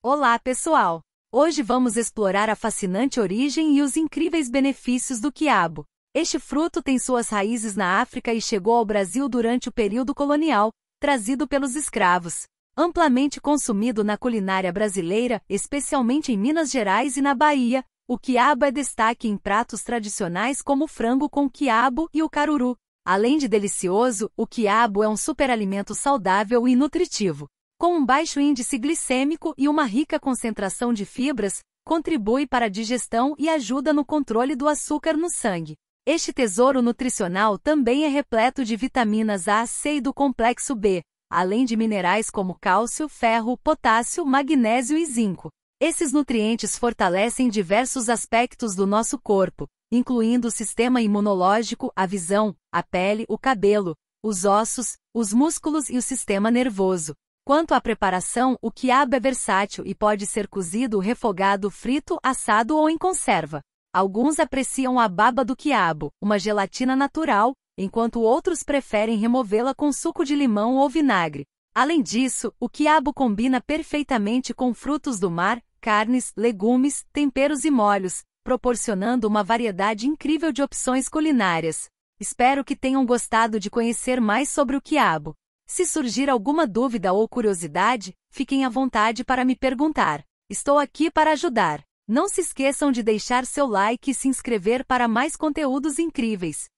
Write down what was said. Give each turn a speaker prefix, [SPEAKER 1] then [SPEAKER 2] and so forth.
[SPEAKER 1] Olá, pessoal! Hoje vamos explorar a fascinante origem e os incríveis benefícios do quiabo. Este fruto tem suas raízes na África e chegou ao Brasil durante o período colonial, trazido pelos escravos. Amplamente consumido na culinária brasileira, especialmente em Minas Gerais e na Bahia, o quiabo é destaque em pratos tradicionais como o frango com quiabo e o caruru. Além de delicioso, o quiabo é um superalimento saudável e nutritivo com um baixo índice glicêmico e uma rica concentração de fibras, contribui para a digestão e ajuda no controle do açúcar no sangue. Este tesouro nutricional também é repleto de vitaminas A, C e do complexo B, além de minerais como cálcio, ferro, potássio, magnésio e zinco. Esses nutrientes fortalecem diversos aspectos do nosso corpo, incluindo o sistema imunológico, a visão, a pele, o cabelo, os ossos, os músculos e o sistema nervoso. Quanto à preparação, o quiabo é versátil e pode ser cozido, refogado, frito, assado ou em conserva. Alguns apreciam a baba do quiabo, uma gelatina natural, enquanto outros preferem removê-la com suco de limão ou vinagre. Além disso, o quiabo combina perfeitamente com frutos do mar, carnes, legumes, temperos e molhos, proporcionando uma variedade incrível de opções culinárias. Espero que tenham gostado de conhecer mais sobre o quiabo. Se surgir alguma dúvida ou curiosidade, fiquem à vontade para me perguntar. Estou aqui para ajudar. Não se esqueçam de deixar seu like e se inscrever para mais conteúdos incríveis.